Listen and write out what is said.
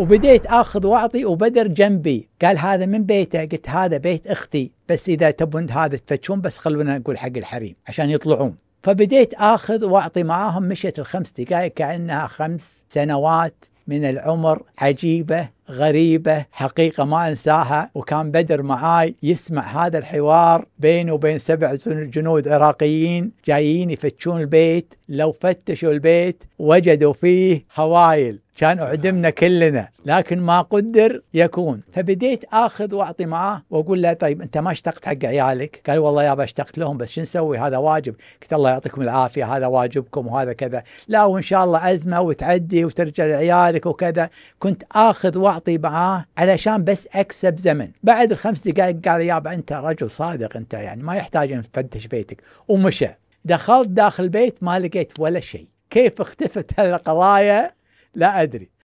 وبديت اخذ واعطي وبدر جنبي قال هذا من بيته قلت هذا بيت اختي بس اذا تبون هذا تفتشون بس خلونا نقول حق الحريم عشان يطلعون فبديت اخذ واعطي معاهم مشيت الخمس دقائق كانها خمس سنوات من العمر عجيبه غريبه حقيقه ما انساها وكان بدر معاي يسمع هذا الحوار بينه وبين سبع جنود عراقيين جايين يفتشون البيت لو فتشوا البيت وجدوا فيه هوايل كان اعدمنا كلنا لكن ما قدر يكون فبديت اخذ واعطي معاه واقول له طيب انت ما اشتقت حق عيالك قال والله يابا اشتقت لهم بس شو نسوي هذا واجب قلت الله يعطيكم العافيه هذا واجبكم وهذا كذا لا وان شاء الله ازمه وتعدي وترجع لعيالك وكذا كنت اخذ واعطي معاه علشان بس اكسب زمن بعد الخمس دقائق قال يابا انت رجل صادق انت يعني ما يحتاج تفتش بيتك ومشى دخلت داخل البيت ما لقيت ولا شيء كيف اختفت هالقضايا لا ادري